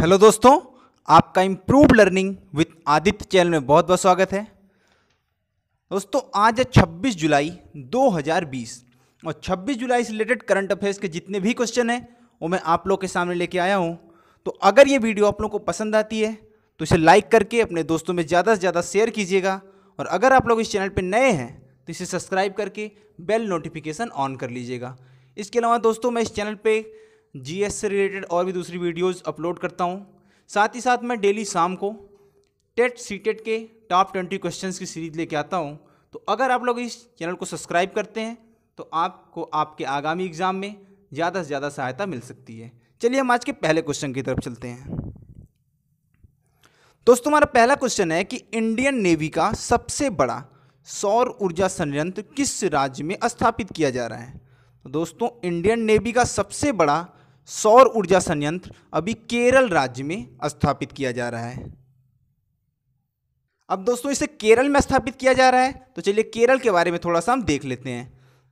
hello दोस्तों आपका improve learning with Aditya channel में बहुत बहुत स्वागत है दोस्तों आज है 26 जुलाई 2020 और 26 जुलाई से रिलेटेड करंट अफेयर्स के जितने भी क्वेश्चन हैं वो मैं आप लोग के सामने लेके आया हूँ तो अगर ये वीडियो आप लोग को पसंद आती है तो इसे लाइक करके अपने दोस्तों में ज़्यादा से ज़्यादा शेयर कीजिएगा और अगर आप लोग इस चैनल पर नए हैं तो इसे सब्सक्राइब करके बेल नोटिफिकेशन ऑन कर लीजिएगा इसके अलावा दोस्तों मैं इस चैनल पर जीएस से रिलेटेड और भी दूसरी वीडियोस अपलोड करता हूँ साथ ही साथ मैं डेली शाम को टेट सी टेट के टॉप ट्वेंटी क्वेश्चंस की सीरीज लेके आता हूँ तो अगर आप लोग इस चैनल को सब्सक्राइब करते हैं तो आपको आपके आगामी एग्ज़ाम में ज़्यादा से ज़्यादा सहायता मिल सकती है चलिए हम आज के पहले क्वेश्चन की तरफ चलते हैं दोस्तों हमारा पहला क्वेश्चन है कि इंडियन नेवी का सबसे बड़ा सौर ऊर्जा संयंत्र किस राज्य में स्थापित किया जा रहा है तो दोस्तों इंडियन नेवी का सबसे बड़ा सौर ऊर्जा संयंत्र अभी केरल राज्य में स्थापित किया जा रहा है अब दोस्तों इसे केरल में स्थापित किया जा रहा है तो चलिए केरल के बारे में थोड़ा सा हम देख लेते हैं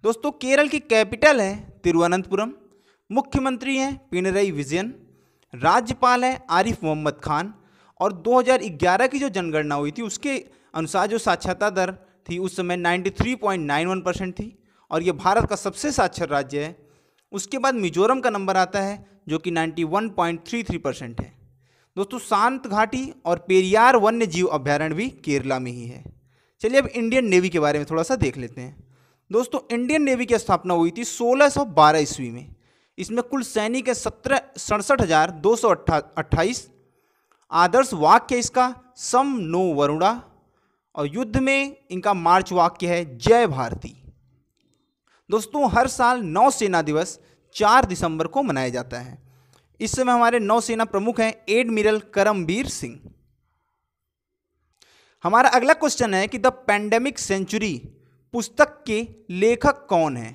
दोस्तों केरल की कैपिटल है तिरुवनंतपुरम मुख्यमंत्री हैं पिनरई विजयन राज्यपाल हैं आरिफ मोहम्मद खान और 2011 की जो जनगणना हुई थी उसके अनुसार जो साक्षरता दर थी उस समय 93.91 परसेंट थी और ये भारत का सबसे साक्षर राज्य है उसके बाद मिजोरम का नंबर आता है जो कि 91.33 परसेंट है दोस्तों शांत घाटी और पेरियार वन्य जीव अभ्यारण्य भी केरला में ही है चलिए अब इंडियन नेवी के बारे में थोड़ा सा देख लेते हैं दोस्तों इंडियन नेवी की स्थापना हुई थी 1612 ईस्वी में इसमें कुल सैनिक है सत्रह सड़सठ हज़ार दो सौ अट्ठाईस आदर्श वाक्य इसका सम नो वरुणा और युद्ध में इनका मार्च वाक्य है जय भारती दोस्तों हर साल नौसेना दिवस चार दिसंबर को मनाया जाता है इस समय हमारे नौसेना प्रमुख हैं एडमिरल करमबीर सिंह हमारा अगला क्वेश्चन है कि द पैंडेमिक सेंचुरी पुस्तक के लेखक कौन है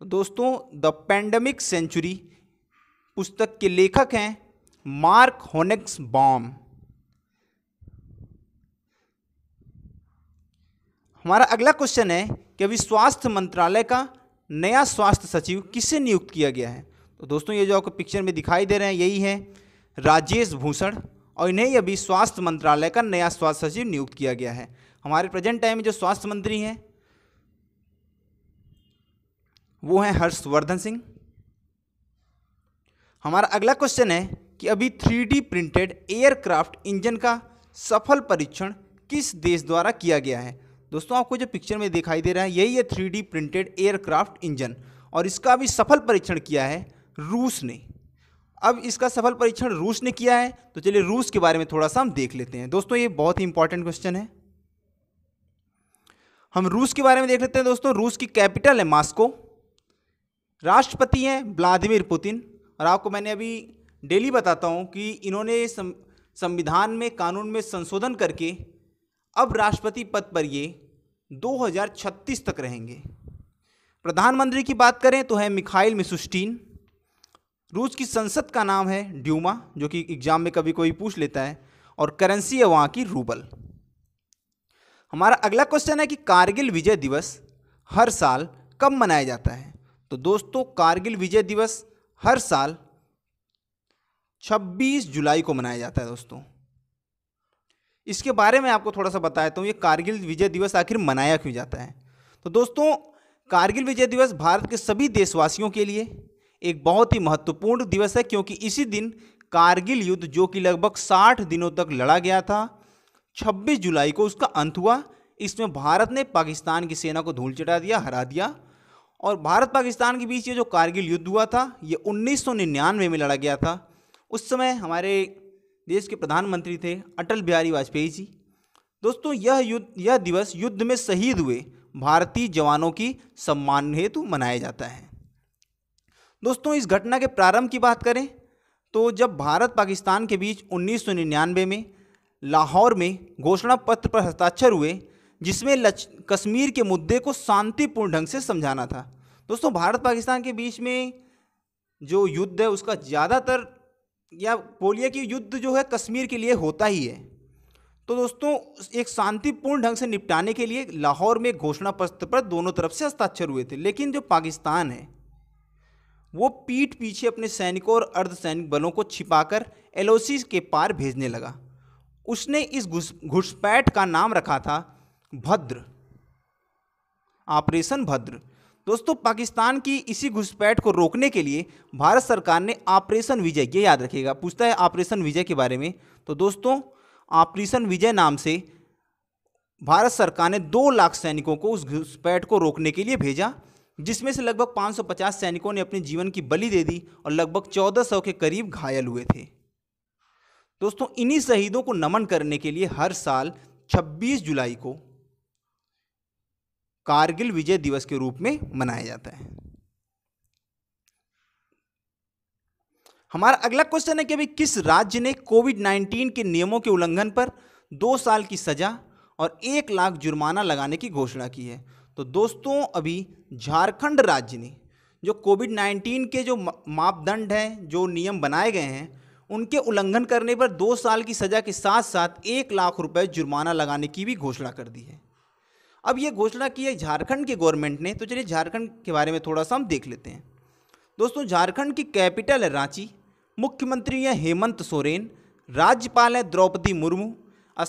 तो दोस्तों द पैंडेमिक सेंचुरी पुस्तक के लेखक हैं मार्क होनेक्स बॉम हमारा अगला क्वेश्चन है कि अभी स्वास्थ्य मंत्रालय का नया स्वास्थ्य सचिव किससे नियुक्त किया गया है तो दोस्तों ये जो आपको पिक्चर में दिखाई दे रहे हैं यही है राजेश भूषण और इन्हें अभी स्वास्थ्य मंत्रालय का नया स्वास्थ्य सचिव नियुक्त किया गया है हमारे प्रेजेंट टाइम में जो स्वास्थ्य मंत्री हैं वो हैं हर्षवर्धन सिंह हमारा अगला क्वेश्चन है कि अभी थ्री प्रिंटेड एयरक्राफ्ट इंजन का सफल परीक्षण किस देश द्वारा किया गया है दोस्तों आपको जो पिक्चर में दिखाई दे रहा है यही है थ्री प्रिंटेड एयरक्राफ्ट इंजन और इसका भी सफल परीक्षण किया है रूस ने अब इसका सफल परीक्षण रूस ने किया है तो चलिए रूस के बारे में थोड़ा सा हम देख लेते हैं दोस्तों ये बहुत ही इंपॉर्टेंट क्वेश्चन है हम रूस के बारे में देख लेते हैं दोस्तों रूस की कैपिटल है मास्को राष्ट्रपति हैं व्लादिमिर पुतिन और आपको मैंने अभी डेली बताता हूँ कि इन्होंने संविधान में कानून में संशोधन करके अब राष्ट्रपति पद पर ये 2036 तक रहेंगे प्रधानमंत्री की बात करें तो है मिखाइल मिसुस्टीन रूस की संसद का नाम है ड्यूमा जो कि एग्ज़ाम में कभी कोई पूछ लेता है और करेंसी है वहाँ की रूबल हमारा अगला क्वेश्चन है कि कारगिल विजय दिवस हर साल कब मनाया जाता है तो दोस्तों कारगिल विजय दिवस हर साल 26 जुलाई को मनाया जाता है दोस्तों इसके बारे में आपको थोड़ा सा बताता हूँ तो ये कारगिल विजय दिवस आखिर मनाया क्यों जाता है तो दोस्तों कारगिल विजय दिवस भारत के सभी देशवासियों के लिए एक बहुत ही महत्वपूर्ण दिवस है क्योंकि इसी दिन कारगिल युद्ध जो कि लगभग 60 दिनों तक लड़ा गया था 26 जुलाई को उसका अंत हुआ इसमें भारत ने पाकिस्तान की सेना को धूल चटा दिया हरा दिया और भारत पाकिस्तान के बीच ये जो कारगिल युद्ध हुआ था ये 1999 में लड़ा गया था उस समय हमारे देश के प्रधानमंत्री थे अटल बिहारी वाजपेयी जी दोस्तों यह युद्ध यह दिवस युद्ध में शहीद हुए भारतीय जवानों की सम्मान हेतु मनाया जाता है दोस्तों इस घटना के प्रारंभ की बात करें तो जब भारत पाकिस्तान के बीच 1999 में लाहौर में घोषणा पत्र पर हस्ताक्षर हुए जिसमें कश्मीर के मुद्दे को शांतिपूर्ण ढंग से समझाना था दोस्तों भारत पाकिस्तान के बीच में जो युद्ध है उसका ज़्यादातर या बोलिए कि युद्ध जो है कश्मीर के लिए होता ही है तो दोस्तों एक शांतिपूर्ण ढंग से निपटाने के लिए लाहौर में घोषणा पत्र पर दोनों तरफ से हस्ताक्षर हुए थे लेकिन जो पाकिस्तान है वो पीठ पीछे अपने सैनिकों और अर्धसैनिक बलों को छिपाकर एलओसी के पार भेजने लगा उसने इस घुस घुसपैठ का नाम रखा था भद्र ऑपरेशन भद्र दोस्तों पाकिस्तान की इसी घुसपैठ को रोकने के लिए भारत सरकार ने ऑपरेशन विजय ये याद रखिएगा पूछता है ऑपरेशन विजय के बारे में तो दोस्तों ऑपरेशन विजय नाम से भारत सरकार ने दो लाख सैनिकों को उस घुसपैठ को रोकने के लिए भेजा जिसमें से लगभग 550 सैनिकों ने अपने जीवन की बलि दे दी और लगभग 1400 के करीब घायल हुए थे दोस्तों इन्हीं शहीदों को नमन करने के लिए हर साल 26 जुलाई को कारगिल विजय दिवस के रूप में मनाया जाता है हमारा अगला क्वेश्चन है कि अभी किस राज्य ने कोविड 19 के नियमों के उल्लंघन पर दो साल की सजा और एक लाख जुर्माना लगाने की घोषणा की है तो दोस्तों अभी झारखंड राज्य ने जो कोविड 19 के जो मापदंड हैं जो नियम बनाए गए हैं उनके उल्लंघन करने पर दो साल की सज़ा के साथ साथ एक लाख रुपए जुर्माना लगाने की भी घोषणा कर दी है अब ये घोषणा की है झारखंड की गवर्नमेंट ने तो चलिए झारखंड के बारे में थोड़ा सा हम देख लेते हैं दोस्तों झारखंड की कैपिटल है रांची मुख्यमंत्री हैं हेमंत सोरेन राज्यपाल हैं द्रौपदी मुर्मू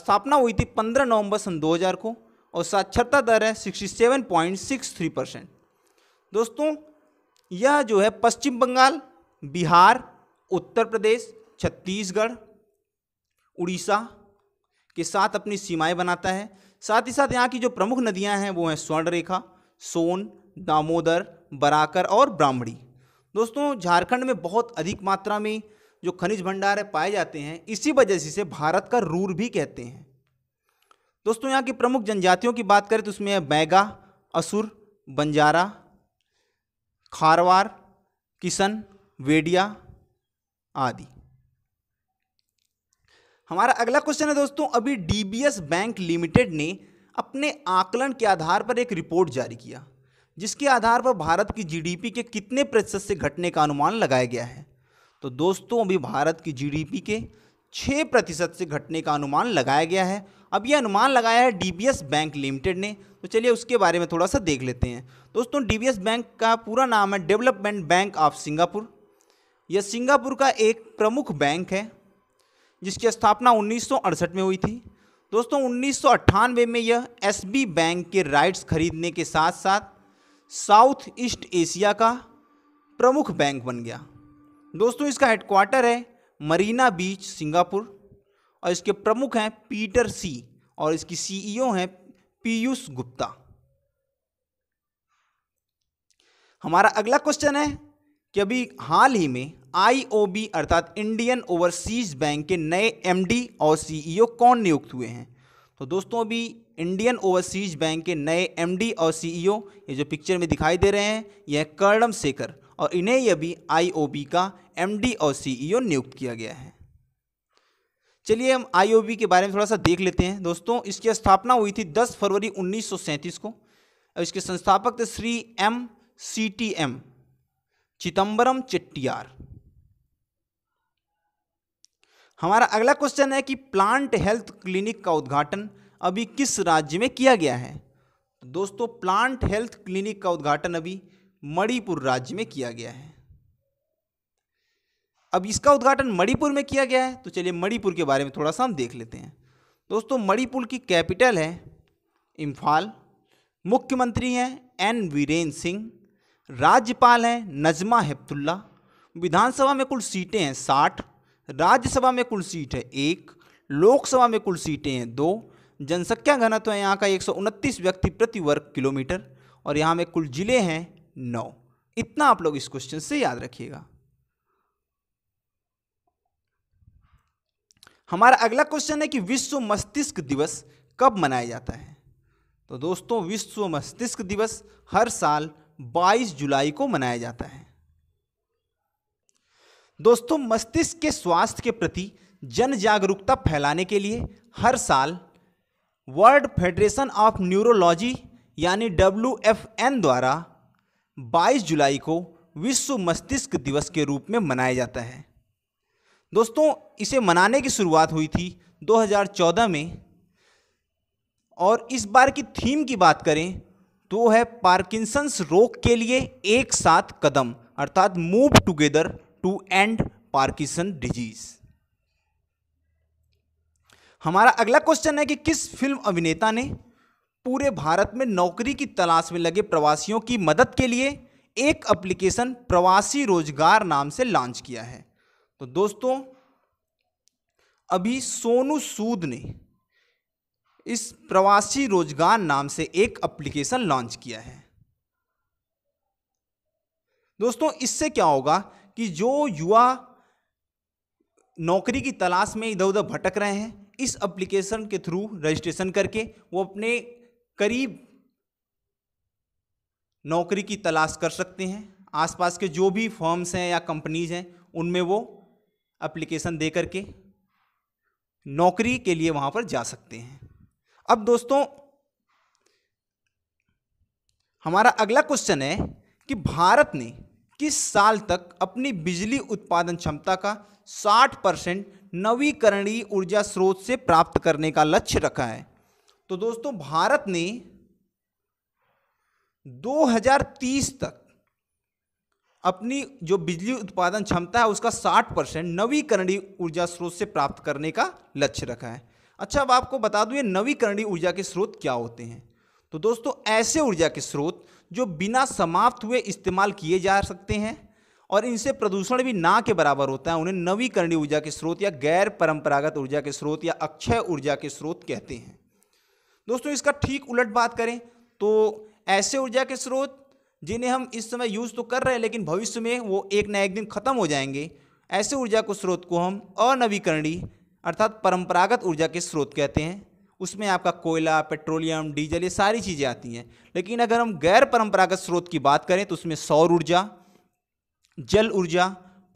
स्थापना हुई थी 15 नवंबर सन 2000 को और साक्षरता दर है 67.63 परसेंट दोस्तों यह जो है पश्चिम बंगाल बिहार उत्तर प्रदेश छत्तीसगढ़ उड़ीसा के साथ अपनी सीमाएं बनाता है साथ ही साथ यहाँ की जो प्रमुख नदियाँ हैं वो हैं स्वर्णरेखा सोन दामोदर बराकर और ब्राह्मणी दोस्तों झारखंड में बहुत अधिक मात्रा में जो खनिज भंडार है पाए जाते हैं इसी वजह से इसे भारत का रूर भी कहते हैं दोस्तों यहाँ की प्रमुख जनजातियों की बात करें तो उसमें है बैगा असुर बंजारा खारवार किशन वेडिया आदि हमारा अगला क्वेश्चन है दोस्तों अभी डी बैंक लिमिटेड ने अपने आकलन के आधार पर एक रिपोर्ट जारी किया जिसके आधार पर भारत की जीडीपी के कितने प्रतिशत से घटने का अनुमान लगाया गया है तो दोस्तों अभी भारत की जीडीपी के छः प्रतिशत से घटने का अनुमान लगाया गया है अब यह अनुमान लगाया है डीबीएस बैंक लिमिटेड ने तो चलिए उसके बारे में थोड़ा सा देख लेते हैं दोस्तों डीबीएस बैंक का पूरा नाम है डेवलपमेंट बैंक ऑफ सिंगापुर यह सिंगापुर का एक प्रमुख बैंक है जिसकी स्थापना उन्नीस में हुई थी दोस्तों उन्नीस में यह एसबी बैंक के राइट्स खरीदने के साथ साथ साउथ ईस्ट एशिया का प्रमुख बैंक बन गया दोस्तों इसका हेडक्वार्टर है मरीना बीच सिंगापुर और इसके प्रमुख हैं पीटर सी और इसकी सीईओ हैं पीयूष गुप्ता हमारा अगला क्वेश्चन है कि अभी हाल ही में आईओबी अर्थात इंडियन ओवरसीज बैंक के नए एमडी और सीईओ e कौन नियुक्त हुए हैं तो दोस्तों अभी इंडियन ओवरसीज बैंक के नए एमडी और सीईओ e ये जो पिक्चर में दिखाई दे रहे हैं यह कर्णम शेखर और इन्हें यह भी आईओबी का एमडी और सीईओ e नियुक्त किया गया है चलिए हम आईओबी के बारे में थोड़ा सा देख लेते हैं दोस्तों इसकी स्थापना हुई थी 10 फरवरी 1937 को और इसके संस्थापक थे Shri M C T M Chidambaram Chettiar हमारा अगला क्वेश्चन है कि प्लांट हेल्थ क्लिनिक का उद्घाटन अभी किस राज्य में किया गया है तो दोस्तों प्लांट हेल्थ क्लिनिक का उद्घाटन अभी मणिपुर राज्य में किया गया है अब इसका उद्घाटन मणिपुर में किया गया है तो चलिए मणिपुर के बारे में थोड़ा सा हम देख लेते हैं दोस्तों मणिपुर की कैपिटल है इम्फाल मुख्यमंत्री हैं एन वीरेन सिंह राज्यपाल हैं नजमा हेप्तुल्ला विधानसभा में कुल सीटें हैं साठ राज्यसभा में कुल सीट है एक लोकसभा में कुल सीटें हैं दो जनसंख्या घनत्व है यहाँ का एक व्यक्ति प्रति वर्ग किलोमीटर और यहाँ में कुल जिले हैं नौ इतना आप लोग इस क्वेश्चन से याद रखिएगा हमारा अगला क्वेश्चन है कि विश्व मस्तिष्क दिवस कब मनाया जाता है तो दोस्तों विश्व मस्तिष्क दिवस हर साल 22 जुलाई को मनाया जाता है दोस्तों मस्तिष्क के स्वास्थ्य के प्रति जन जागरूकता फैलाने के लिए हर साल वर्ल्ड फेडरेशन ऑफ न्यूरोलॉजी यानी डब्ल्यू द्वारा 22 जुलाई को विश्व मस्तिष्क दिवस के रूप में मनाया जाता है दोस्तों इसे मनाने की शुरुआत हुई थी 2014 में और इस बार की थीम की बात करें तो है पार्किंसंस रोग के लिए एक साथ कदम अर्थात move together to end Parkinson disease हमारा अगला क्वेश्चन है कि किस फिल्म अभिनेता ने पूरे भारत में नौकरी की तलाश में लगे प्रवासियों की मदद के लिए एक एप्लीकेशन प्रवासी रोजगार नाम से लॉन्च किया है तो दोस्तों अभी सोनू सूद ने इस प्रवासी रोजगार नाम से एक एप्लीकेशन लॉन्च किया है दोस्तों इससे क्या होगा कि जो युवा नौकरी की तलाश में इधर उधर भटक रहे हैं इस एप्लीकेशन के थ्रू रजिस्ट्रेशन करके वो अपने करीब नौकरी की तलाश कर सकते हैं आसपास के जो भी फर्म्स हैं या कंपनीज हैं उनमें वो एप्लीकेशन दे करके नौकरी के लिए वहाँ पर जा सकते हैं अब दोस्तों हमारा अगला क्वेश्चन है कि भारत ने किस साल तक अपनी बिजली उत्पादन क्षमता का 60 परसेंट नवीकरणीय ऊर्जा स्रोत से प्राप्त करने का लक्ष्य रखा है तो दोस्तों भारत ने 2030 तक अपनी जो बिजली उत्पादन क्षमता है उसका 60 परसेंट नवीकरणीय ऊर्जा स्रोत से प्राप्त करने का लक्ष्य रखा है अच्छा अब आपको बता दूं ये नवीकरणीय ऊर्जा के स्रोत क्या होते हैं तो दोस्तों ऐसे ऊर्जा के स्रोत जो बिना समाप्त हुए इस्तेमाल किए जा सकते हैं और इनसे प्रदूषण भी ना के बराबर होता है उन्हें नवीकरणीय ऊर्जा के स्रोत या गैर परंपरागत ऊर्जा के स्रोत या अक्षय ऊर्जा के स्रोत कहते हैं दोस्तों इसका ठीक उलट बात करें तो ऐसे ऊर्जा के स्रोत जिन्हें हम इस समय यूज़ तो कर रहे हैं लेकिन भविष्य में वो एक ना एक दिन खत्म हो जाएंगे ऐसे ऊर्जा को स्रोत को हम अनवीकरणीय अर्थात परंपरागत ऊर्जा के स्रोत कहते हैं उसमें आपका कोयला पेट्रोलियम डीजल ये सारी चीज़ें आती हैं लेकिन अगर हम गैर परंपरागत स्रोत की बात करें तो उसमें सौर ऊर्जा जल ऊर्जा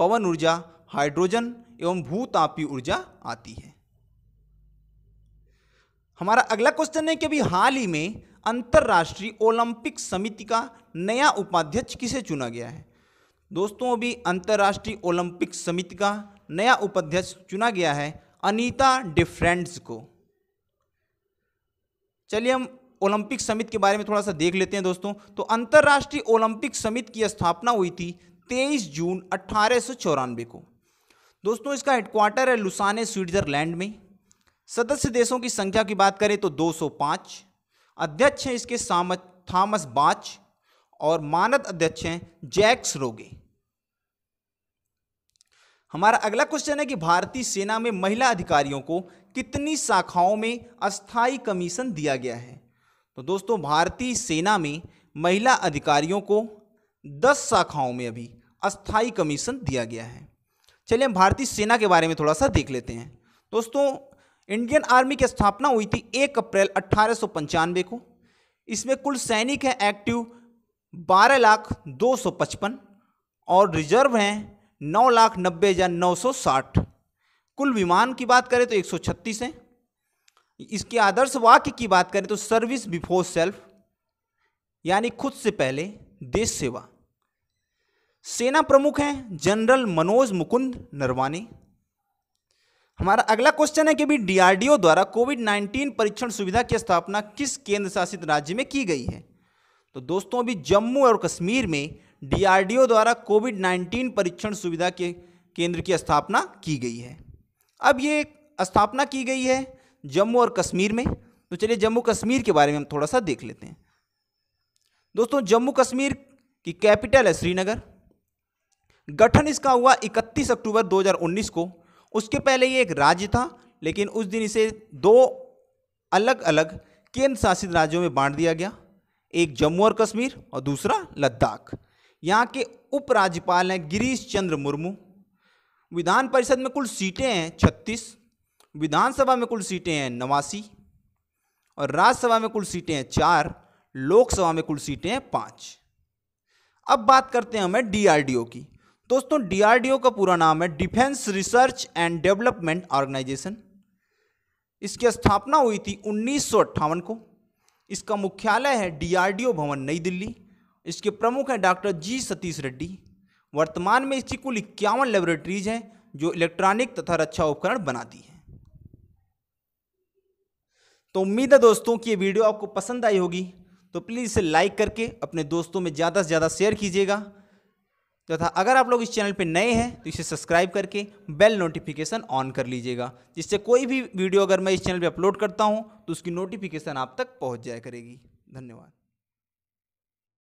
पवन ऊर्जा हाइड्रोजन एवं भूतापी ऊर्जा आती है हमारा अगला क्वेश्चन है कि अभी हाल ही में अंतर्राष्ट्रीय ओलंपिक समिति का नया उपाध्यक्ष किसे चुना गया है दोस्तों अभी अंतर्राष्ट्रीय ओलंपिक समिति का नया उपाध्यक्ष चुना गया है अनीता डिफ्रेंड्स को चलिए हम ओलंपिक समिति के बारे में थोड़ा सा देख लेते हैं दोस्तों तो अंतर्राष्ट्रीय ओलंपिक समिति की स्थापना हुई थी 23 जून अट्ठारह को दोस्तों इसका हेडक्वार्टर है लुसाने स्विट्जरलैंड में सदस्य देशों की संख्या की बात करें तो 205 अध्यक्ष हैं इसके थॉमस बाच और मानद अध्यक्ष हैं जैक्स रोगे हमारा अगला क्वेश्चन है कि भारतीय सेना में महिला अधिकारियों को कितनी शाखाओं में अस्थाई कमीशन दिया गया है तो दोस्तों भारतीय सेना में महिला अधिकारियों को दस शाखाओं में अभी अस्थाई कमीशन दिया गया है चलिए हम भारतीय सेना के बारे में थोड़ा सा देख लेते हैं दोस्तों इंडियन आर्मी की स्थापना हुई थी एक अप्रैल अट्ठारह को इसमें कुल सैनिक हैं एक्टिव बारह लाख दो सौ पचपन और रिजर्व हैं नौ लाख नब्बे हज़ार नौ सौ साठ कुल विमान की बात करें तो 136 है इसके आदर्श वाक्य की बात करें तो सर्विस बिफोर सेल्फ यानी खुद से पहले देश सेवा सेना प्रमुख हैं जनरल मनोज मुकुंद नरवाने हमारा अगला क्वेश्चन है कि भी डीआरडीओ द्वारा कोविड 19 परीक्षण सुविधा की स्थापना किस केंद्र शासित राज्य में की गई है तो दोस्तों अभी जम्मू और कश्मीर में डीआरडीओ द्वारा कोविड 19 परीक्षण सुविधा के केंद्र की स्थापना की गई है अब ये स्थापना की गई है जम्मू और कश्मीर में तो चलिए जम्मू कश्मीर के बारे में हम थोड़ा सा देख लेते हैं दोस्तों जम्मू कश्मीर की कैपिटल है श्रीनगर गठन इसका हुआ 31 अक्टूबर 2019 को उसके पहले ये एक राज्य था लेकिन उस दिन इसे दो अलग अलग केंद्र शासित राज्यों में बांट दिया गया एक जम्मू और कश्मीर और दूसरा लद्दाख यहाँ के उपराज्यपाल हैं गिरीश चंद्र मुर्मू विधान परिषद में कुल सीटें हैं छत्तीस विधानसभा में कुल सीटें हैं नवासी और राज्यसभा में कुल सीटें हैं चार लोकसभा में कुल सीटें हैं पाँच अब बात करते हैं हमें डीआरडीओ की दोस्तों डीआरडीओ का पूरा नाम है defence research and development organisation इसकी स्थापना हुई थी उन्नीस को इसका मुख्यालय है डीआरडीओ भवन नई दिल्ली इसके प्रमुख हैं डॉक्टर जी सतीश रेड्डी वर्तमान में इसकी कुल इक्यावन लेबोरेटरीज हैं जो इलेक्ट्रॉनिक तथा रक्षा उपकरण बनाती हैं तो उम्मीद है दोस्तों कि ये वीडियो आपको पसंद आई होगी तो प्लीज़ इसे लाइक करके अपने दोस्तों में ज़्यादा से ज़्यादा शेयर कीजिएगा तथा अगर आप लोग इस चैनल पर नए हैं तो इसे सब्सक्राइब करके बेल नोटिफिकेशन ऑन कर लीजिएगा जिससे कोई भी वीडियो अगर मैं इस चैनल पर अपलोड करता हूँ तो उसकी नोटिफिकेशन आप तक पहुँच जाया करेगी धन्यवाद